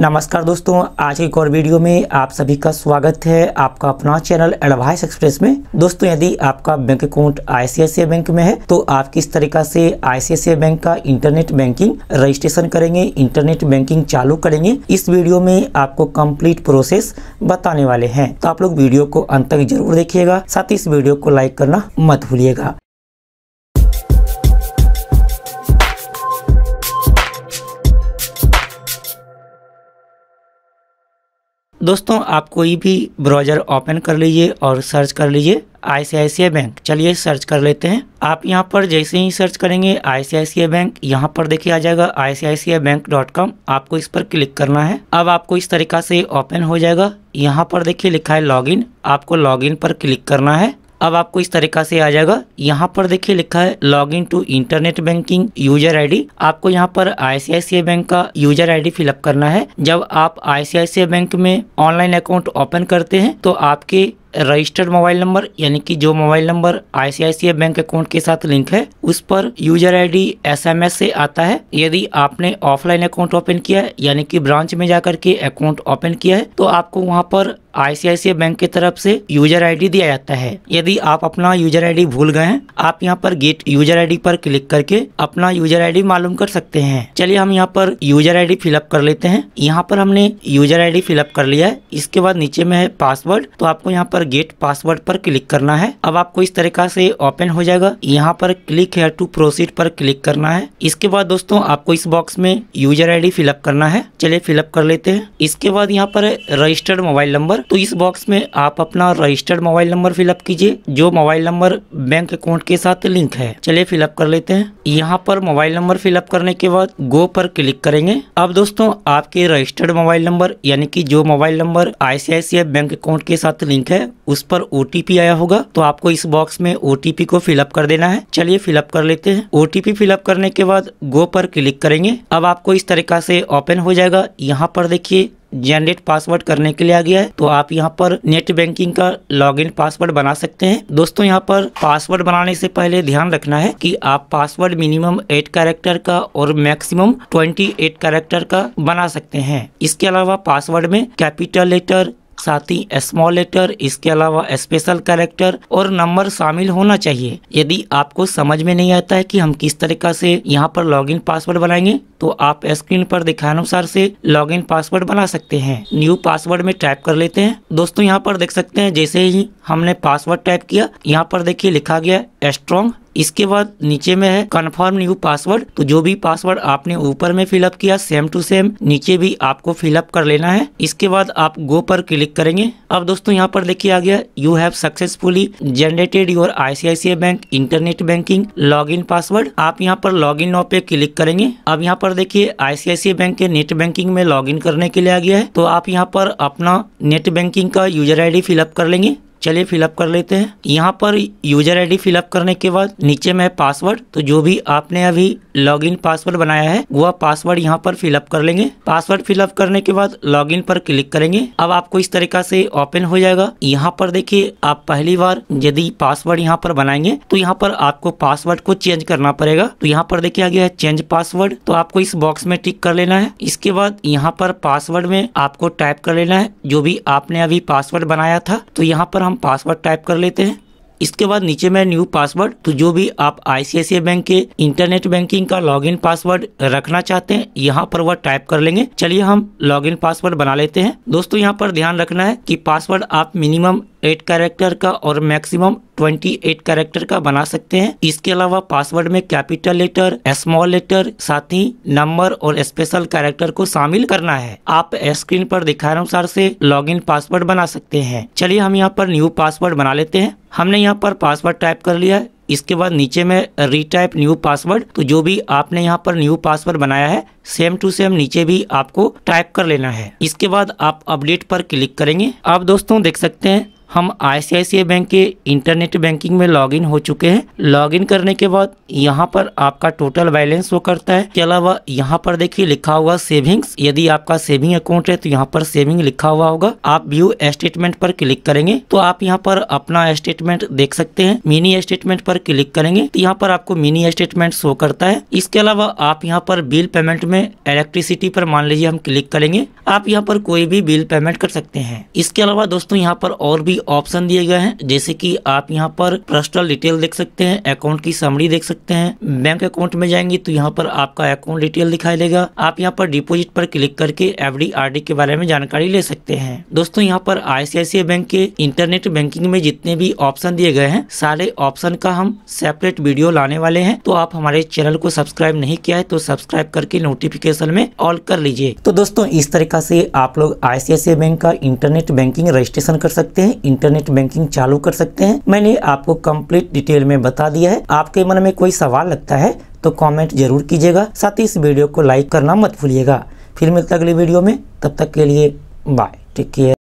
नमस्कार दोस्तों आज एक और वीडियो में आप सभी का स्वागत है आपका अपना चैनल एडवाइस एक्सप्रेस में दोस्तों यदि आपका बैंक अकाउंट आईसीआईसीआई बैंक में है तो आप किस तरीका से आईसीआईसीआई बैंक का इंटरनेट बैंकिंग रजिस्ट्रेशन करेंगे इंटरनेट बैंकिंग चालू करेंगे इस वीडियो में आपको कंप्लीट प्रोसेस बताने वाले हैं तो आप लोग वीडियो को अंत तक जरूर देखिएगा साथ ही इस वीडियो को लाइक करना मत भूलिएगा दोस्तों आप कोई भी ब्राउज़र ओपन कर लीजिए और सर्च कर लीजिए आई बैंक चलिए सर्च कर लेते हैं आप यहाँ पर जैसे ही सर्च करेंगे आई बैंक यहाँ पर देखिए आ जाएगा आई बैंक डॉट कॉम आपको इस पर क्लिक करना है अब आपको इस तरीका से ओपन हो जाएगा यहाँ पर देखिए लिखा है लॉगिन आपको लॉगिन पर क्लिक करना है अब आपको इस तरीका से आ जाएगा यहाँ पर देखिए लिखा है log in to internet banking user ID आपको यहाँ पर आईसीआईसीआई बैंक का यूजर आईडी फिलअप करना है जब आप आईसीआईसीआई बैंक में ऑनलाइन अकाउंट ओपन करते हैं तो आपके रजिस्टर्ड मोबाइल नंबर यानी कि जो mobile number ICICI bank account के साथ लिंक है उस पर यूजर आईडी एसएमएस से आता है यदि आपने ऑफलाइन अकाउंट ओपन किया है यानी कि ब्रांच में जाकर के अकाउंट ओपन किया है तो आपको वहाँ पर आईसीआईसीआई बैंक की तरफ से यूजर आईडी दिया जाता है यदि आप अपना यूजर आईडी भूल गए हैं आप यहाँ पर गेट यूजर आईडी पर क्लिक करके अपना यूजर आईडी मालूम कर सकते हैं चलिए हम यहाँ पर यूजर आईडी फिलअप कर लेते हैं यहाँ पर हमने यूजर आईडी फिलअप कर लिया है इसके बाद नीचे में है पासवर्ड तो आपको यहाँ पर गेट पासवर्ड पर क्लिक करना है अब आपको इस तरीका से ओपन हो जाएगा यहाँ पर क्लिक है टू प्रोसीड पर क्लिक करना है इसके बाद दोस्तों आपको इस बॉक्स में यूजर डी फिलअप करना है चलिए फिलअप कर लेते हैं इसके बाद यहाँ पर रजिस्टर्ड मोबाइल नंबर तो इस बॉक्स में आप अपना रजिस्टर्ड मोबाइल नंबर फिलअप कीजिए जो मोबाइल नंबर बैंक अकाउंट के साथ लिंक है चलिए फिलअप कर लेते हैं यहाँ पर मोबाइल नंबर फिलअप करने के बाद गो पर क्लिक करेंगे अब दोस्तों आपके रजिस्टर्ड मोबाइल नंबर यानी कि जो mobile number ICICI bank account के साथ लिंक है उस पर ओ आया होगा तो आपको इस बॉक्स में ओ को फिलअप कर देना है चलिए फिलअप कर लेते हैं ओ फिलअप करने के बाद गो पर क्लिक करेंगे अब आपको इस तरीका से ओपन हो जाएगा यहाँ पर देखिए जनरेट पासवर्ड करने के लिए आ गया है तो आप यहाँ पर नेट बैंकिंग का लॉगिन पासवर्ड बना सकते हैं दोस्तों यहाँ पर पासवर्ड बनाने से पहले ध्यान रखना है कि आप पासवर्ड मिनिमम एट कैरेक्टर का और मैक्सिमम ट्वेंटी एट कैरेक्टर का बना सकते हैं इसके अलावा पासवर्ड में कैपिटल लेटर साथ ही स्मॉल लेटर इसके अलावा स्पेशल कैरेक्टर और नंबर शामिल होना चाहिए यदि आपको समझ में नहीं आता है कि हम किस तरीका से यहाँ पर लॉगिन पासवर्ड बनाएंगे तो आप स्क्रीन पर दिखानुसार से लॉगिन पासवर्ड बना सकते हैं न्यू पासवर्ड में टाइप कर लेते हैं दोस्तों यहाँ पर देख सकते हैं जैसे ही हमने पासवर्ड टाइप किया यहाँ पर देखिए लिखा गया स्ट्रॉन्ग इसके बाद नीचे में है कन्फर्म न्यू पासवर्ड तो जो भी पासवर्ड आपने ऊपर में फिलअप किया सेम टू सेम नीचे भी आपको फिलअप कर लेना है इसके बाद आप गो पर क्लिक करेंगे अब दोस्तों यहाँ पर देखिए आ गया you have successfully generated your ICICI bank internet banking log password आप यहाँ पर लॉग इन पे क्लिक करेंगे अब यहाँ पर देखिए आईसीआईसीआई बैंक के नेट बैंकिंग में लॉग करने के लिए आ गया है तो आप यहाँ पर अपना नेट बैंकिंग का यूजर डी फिलअप कर लेंगे चलिए फिलअप कर लेते हैं यहाँ पर यूजर आईडी फिलअप करने के बाद नीचे में पासवर्ड तो जो भी आपने अभी लॉगिन पासवर्ड बनाया है वह पासवर्ड यहाँ पर फिलअप कर लेंगे पासवर्ड फिलअप करने के बाद लॉगिन पर क्लिक करेंगे अब आपको इस तरीका से ओपन हो जाएगा यहाँ पर देखिए आप पहली बार यदि पासवर्ड यहाँ पर बनाएंगे तो यहाँ पर आपको पासवर्ड को चेंज करना पड़ेगा तो यहाँ पर देखिए आ गया है चेंज पासवर्ड तो आपको इस बॉक्स में टिक कर लेना है इसके बाद यहाँ पर पासवर्ड में आपको टाइप कर लेना है जो भी आपने अभी पासवर्ड बनाया था तो यहाँ पर हम पासवर्ड टाइप कर लेते हैं इसके बाद नीचे में न्यू पासवर्ड तो जो भी आप आई बैंक के इंटरनेट बैंकिंग का लॉगिन पासवर्ड रखना चाहते हैं यहाँ पर वह टाइप कर लेंगे चलिए हम लॉगिन पासवर्ड बना लेते हैं दोस्तों यहाँ पर ध्यान रखना है कि पासवर्ड आप मिनिमम एट कैरेक्टर का और मैक्सिमम ट्वेंटी एट कैरेक्टर का बना सकते हैं इसके अलावा पासवर्ड में कैपिटल लेटर स्मॉल लेटर साथ ही नंबर और स्पेशल कैरेक्टर को शामिल करना है आप स्क्रीन पर दिखाए अनुसार से लॉगिन पासवर्ड बना सकते हैं चलिए हम यहाँ पर न्यू पासवर्ड बना लेते हैं हमने यहाँ पर पासवर्ड टाइप कर लिया इसके बाद नीचे में रीटाइप न्यू पासवर्ड तो जो भी आपने यहाँ पर न्यू पासवर्ड बनाया है सेम टू सेम नीचे भी आपको टाइप कर लेना है इसके बाद आप अपडेट पर क्लिक करेंगे आप दोस्तों देख सकते हैं हम आई बैंक के इंटरनेट बैंकिंग में लॉगिन हो चुके हैं लॉगिन करने के बाद यहाँ पर आपका टोटल बैलेंस वो करता है के अलावा यहाँ पर देखिए लिखा हुआ सेविंग्स यदि आपका सेविंग अकाउंट है तो यहाँ पर सेविंग लिखा हुआ होगा आप व्यू स्टेटमेंट पर क्लिक करेंगे तो आप यहाँ पर अपना स्टेटमेंट देख सकते हैं मिनी स्टेटमेंट पर क्लिक करेंगे तो यहाँ पर आपको मिनी स्टेटमेंट शो करता है इसके अलावा आप यहाँ पर बिल पेमेंट में इलेक्ट्रिसिटी पर मान लीजिए हम क्लिक करेंगे आप यहाँ पर कोई भी बिल पेमेंट कर सकते हैं इसके अलावा दोस्तों यहाँ पर और भी कई ऑप्शन दिए गए हैं जैसे कि आप यहाँ पर पर्सनल डिटेल देख सकते हैं अकाउंट की समरी देख सकते हैं बैंक अकाउंट में जाएंगे तो यहाँ पर आपका अकाउंट डिटेल दिखाई देगा आप यहाँ पर डिपोजिट पर क्लिक करके डी के बारे में जानकारी ले सकते हैं दोस्तों यहाँ पर आईसीआईसीआई बैंक के इंटरनेट बैंकिंग में जितने भी ऑप्शन दिए गए हैं सारे ऑप्शन का हम सेपरेट वीडियो लाने वाले हैं तो आप हमारे चैनल को सब्सक्राइब नहीं किया है तो सब्सक्राइब करके नोटिफिकेशन में ऑल कर लीजिए तो दोस्तों इस तरीका से आप लोग आईसीआईसीआई बैंक का इंटरनेट बैंकिंग रजिस्ट्रेशन कर सकते हैं इंटरनेट बैंकिंग चालू कर सकते हैं मैंने आपको कंप्लीट डिटेल में बता दिया है आपके मन में कोई सवाल लगता है तो कमेंट जरूर कीजिएगा साथ ही इस वीडियो को लाइक करना मत भूलिएगा फिर मिलता अगली वीडियो में तब तक के लिए बाय टेक केयर